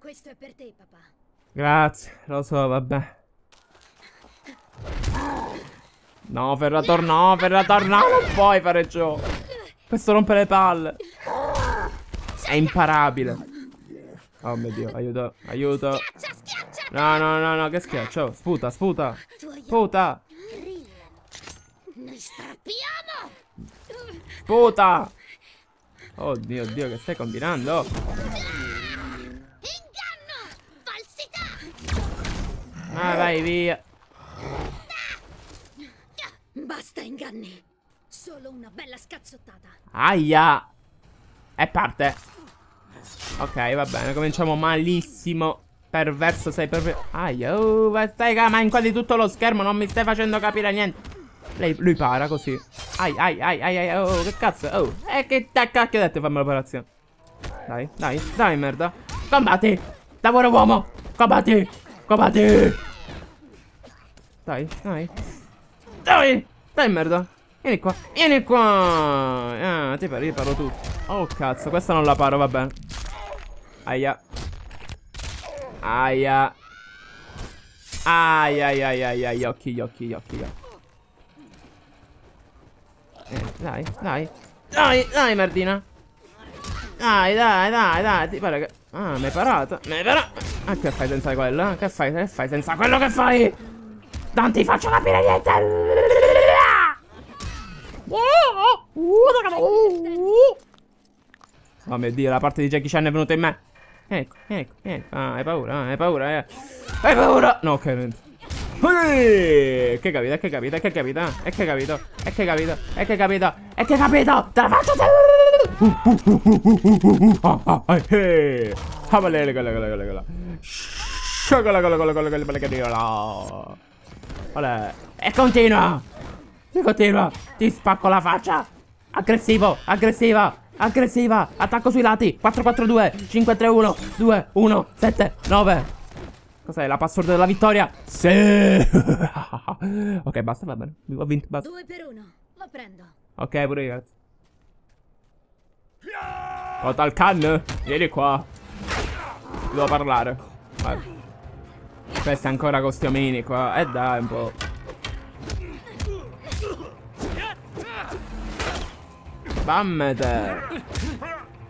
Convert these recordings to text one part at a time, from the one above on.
Questo è per te, papà. Grazie, lo so, vabbè. No, Ferrator no, Ferrator no, non puoi fare ciò. Questo rompe le palle. È imparabile. Oh mio Dio, aiuto, aiuto. No, no, no, no, che schiaccio. Sputa, sputa. Sputa. Noi Sputa. Oddio, oddio, che stai combinando? Ah, vai via. Basta inganni. Solo una bella scazzottata. Aia. E parte. Ok, va bene. Cominciamo malissimo. Perverso sei perverso. Aia, uh, stai ma in quasi tutto lo schermo. Non mi stai facendo capire niente. Lei, lui para così. Ai, ai, ai, ai, ai, oh, che cazzo, oh. E eh, che cacchio ho detto fammi l'operazione. Dai, dai, dai, merda. Combatti! Lavoro uomo! Combatti! Scopati! Dai, dai. Dai! Dai merda! Vieni qua, vieni qua! Ah, ti pari, paro tu. Oh cazzo, questa non la paro, vabbè. Aia. Aia. Aia, aia, aia, aia, occhi, gli occhi, gli occhi, gli occhi. Eh, dai, dai. Dai, dai, merdina. Dai, dai, dai, dai. Ti pare che... Ah, mi hai parata? Mi hai parata? Ah, che fai senza quello? Che fai? Che fai senza quello che fai? Non ti faccio capire niente! Oh mio oh, oh, Dio, la parte di Jackie Chan è venuta in me. Ecco, ecco, ecco. Ah, hai paura, eh, hai paura, eh. Hai paura! No, ok, niente. che capita, che capita, che capita, e eh, che capito, e eh, che capito, e che capito, e che capito, te la faccio te Olè. E continua! E continua! Ti spacco la faccia! Aggressivo! Aggressiva! Aggressiva! Attacco sui lati! 442! 531! 2, 1, 7, 9! Cos'è? La password della vittoria? Sì! ok, basta, va bene. Ho vinto, basta. 2 per 1, lo prendo. Ok, pure io, ragazzi. Total Khan, vieni qua. Devo parlare. Vai. Questa ancora con sti omini qua. Eh dai, un po'. Bammete.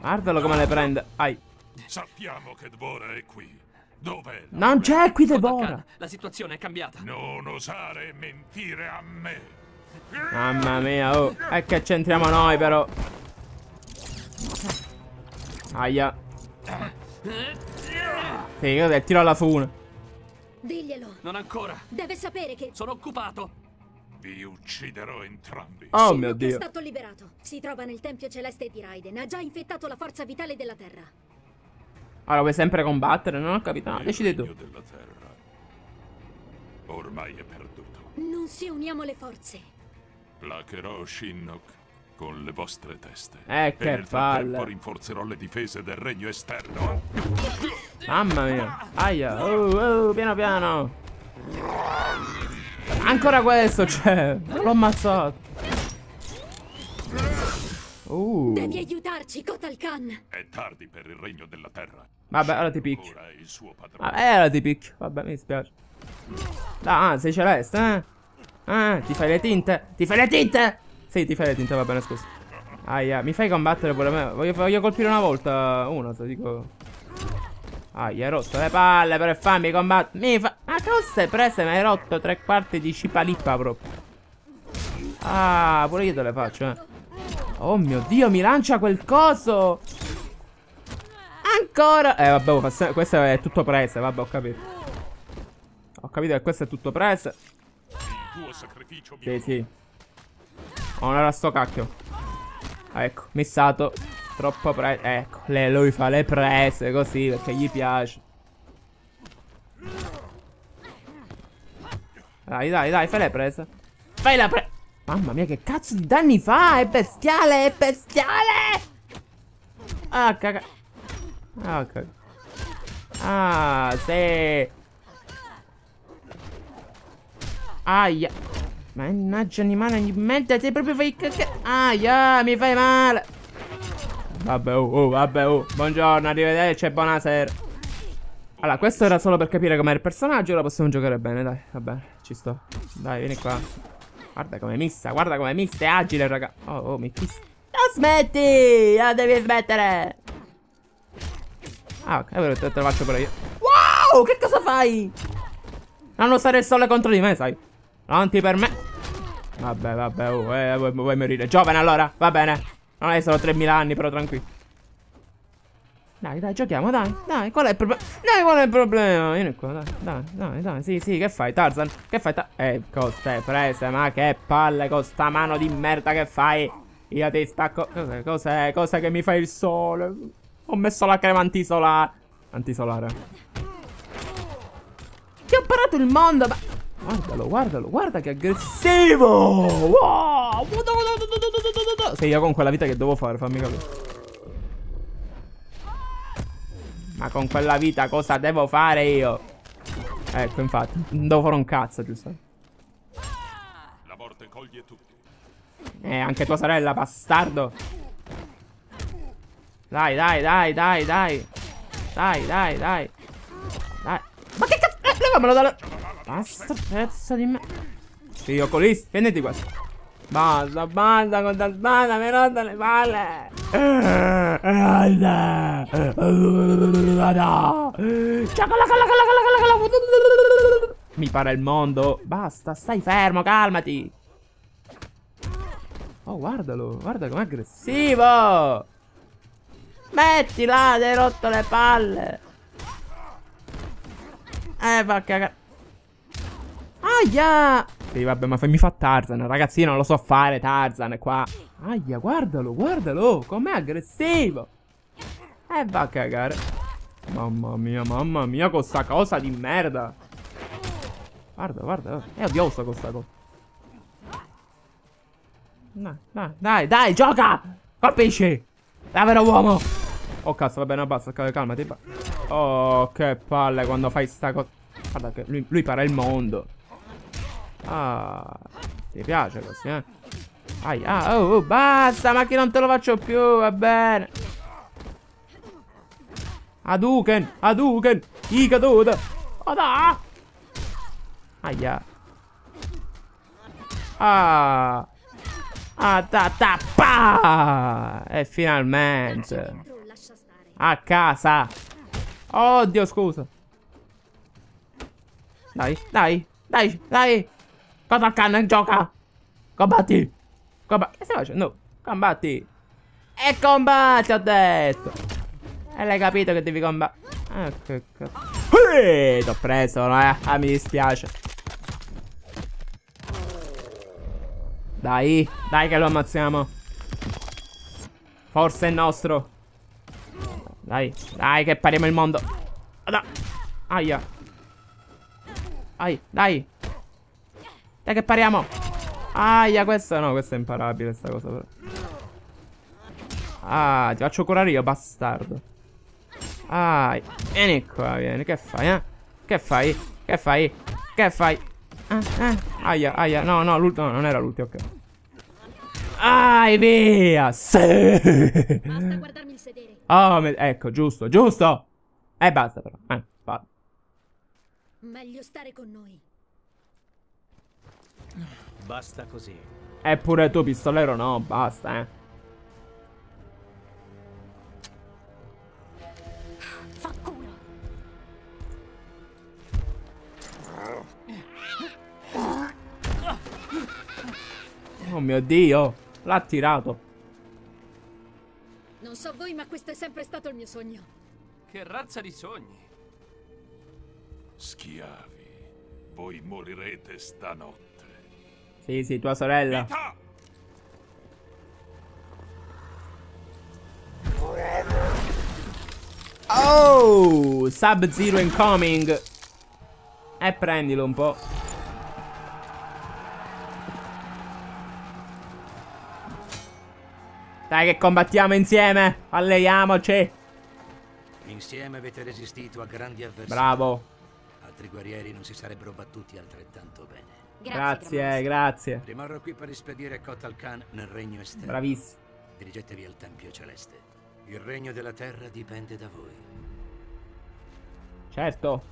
Guardalo come le prende. Ai. Sappiamo che Dvora è qui. Dov'è? Non c'è qui Dvora. La situazione è cambiata. Non osare mentire a me. Mamma mia, oh. E che c'entriamo noi però. Aia. Sì, cos'è? Tiro alla fune. Diglielo. Non ancora. Deve sapere che... Sono occupato. Vi ucciderò entrambi. Oh mio Dio. È stato liberato. Si trova nel Tempio Celeste di Raiden. Ha già infettato la forza vitale della Terra. Allora, vuoi sempre combattere? Non ho capito. No, decidi tu. Della terra ormai è perduto. Non si uniamo le forze. Placherò Shinnok con le vostre teste. Eh, che e nel palle. rinforzerò le difese del regno esterno. Mamma mia. Aia. Oh, oh, piano piano. Ancora questo c'è. Cioè. L'ho ammazzato. Uh. Devi aiutarci, Kotalkan. È tardi per il regno della terra. Vabbè, ora ti picchio. Vabbè, ora ti picchio. Vabbè, mi spiace. Ah, sei celeste, eh? Ah, ti fai le tinte. Ti fai le tinte. Sì, ti fai le tinte, va bene, scusa. Aia, mi fai combattere pure me. Voglio, voglio colpire una volta uh, uno, se dico. Aia, hai rotto le palle per farmi combattere. Mi fa... Ma cosa prese? Mi hai rotto tre quarti di cipalippa proprio. Ah, pure io te le faccio, eh. Oh mio Dio, mi lancia quel coso! Ancora! Eh, vabbè, oh, questo è tutto prese, vabbè, ho capito. Ho capito che questo è tutto prese. Sì, sì. Oh, sto cacchio. Ah, ecco, missato. Troppo preso. Eh, ecco, lui fa le prese così perché gli piace. Dai, dai, dai, fai le prese. Fai la presa. Mamma mia, che cazzo di danni fa? È bestiale, è bestiale! Ah, caga. Ah, caga. Ah, sì. Aia. Mannaggia animale di merda, Se proprio fai cacca... Aia, mi fai male! Vabbè, oh, oh, vabbè, oh. Buongiorno, arrivederci e buonasera. Allora, questo era solo per capire com'era il personaggio, ora possiamo giocare bene, dai. Vabbè, ci sto. Dai, vieni qua. Guarda com'è missa, guarda com'è missa, è agile, raga. Oh, oh, mi pista. Non smetti! Non devi smettere! Ah, ok, allora te, te lo faccio pure io. Wow, che cosa fai? Non usare il sole contro di me, sai? Non ti permetto. Vabbè, vabbè, oh, eh, vuoi, vuoi morire? Giovane allora, va bene. Non è solo 3.000 anni, però tranquillo. Dai, dai, giochiamo, dai, dai, qual è il problema? Dai, qual è il problema? Vieni qua, dai, dai, dai, dai, sì, sì, che fai, Tarzan? Che fai, Tarzan? Eh, cos'è, prese, ma che palle con sta mano di merda che fai? Io ti stacco... Cos'è, cos'è, cos'è che mi fai il sole? Ho messo la crema antisolare. Antisolare. Ti ho parato il mondo, ma... Guardalo, guardalo, guarda che aggressivo! Wow! Sei io con quella vita che devo fare, fammi capire. Ma con quella vita cosa devo fare io? Ecco, infatti. Non devo fare un cazzo, giusto? La morte coglie tutti. Eh, anche tua sorella, bastardo. Dai, dai, dai, dai, dai. Dai, dai, dai. Dai. Ma che cazzo? Eh, levamelo dalla... Basta pezzo di me. Sì, colis venite qua. Basta, basta con la spada, mi rotta le palle. Mi pare il mondo. Basta, stai fermo, calmati. Oh, guardalo, guarda com'è aggressivo. Mettila, ti hai rotto le palle. Eh, fa cagare. Aia! Sì, vabbè, ma mi fa Tarzan, ragazzi, io non lo so fare Tarzan qua. Aia, guardalo, guardalo, oh, com'è aggressivo. E eh, va a cagare. Mamma mia, mamma mia, con sta cosa di merda. Guarda, guarda, è odiosa questa cosa. Dai, dai, dai, dai, gioca! Colpisci! Davvero uomo! Oh cazzo, va bene, basta, calmati. Oh, che palle quando fai sta cosa. Guarda che lui, lui para il mondo. Ah, ti piace così, eh? Ai, ah, oh, oh, basta, ma che non te lo faccio più, va bene. Hadouken, Hadouken, Oh, Oda! Aia. Ah. Ah, ta, ta, pa! E finalmente. A casa. Oddio, scusa. Dai, dai, dai, dai. Cosa canna gioca? Combatti! Combatti! Che stai facendo? Combatti! E combatti, ho detto! E l'hai capito che devi combattere? Ah, che cazzo. Ehi, t'ho preso, eh. Ah, mi dispiace. Dai, dai che lo ammazziamo. Forse è nostro. Dai, dai che pariamo il mondo. Aia. Ai, dai. Dai che pariamo. Aia, questa no, questa è imparabile, sta cosa. Ah, ti faccio curare io, bastardo. Ah, vieni qua, vieni. Che fai, eh? Che fai? Che fai? Che fai? Ah, ah. Aia, aia. No, no, l'ultimo. No, non era l'ultimo, ok. Ah, via! Sì! Basta guardarmi il sedere. Oh, ecco, giusto, giusto! E basta però. Eh, vado. Meglio stare con noi. Basta così. Eppure eh, tu, pistolero, no, basta, eh. Oh mio Dio, l'ha tirato. Non so voi, ma questo è sempre stato il mio sogno. Che razza di sogni? Schiavi, voi morirete stanotte. Sì, sì, tua sorella. Oh, Sub-Zero incoming. E eh, prendilo un po'. Dai che combattiamo insieme. Alleiamoci. Insieme avete resistito a grandi avversità. Bravo. Altri guerrieri non si sarebbero battuti altrettanto bene. Grazie, grazie. grazie. Rimarrò qui per rispedire Kotal Khan nel regno esterno. Bravissimo. Dirigetevi al Tempio Celeste. Il regno della terra dipende da voi. Certo,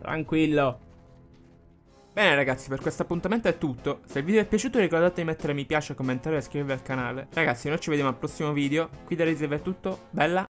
tranquillo. Bene ragazzi, per questo appuntamento è tutto. Se il video vi è piaciuto ricordate di mettere mi piace, commentare e iscrivervi al canale. Ragazzi, noi ci vediamo al prossimo video. Qui da Riziev è tutto. Bella!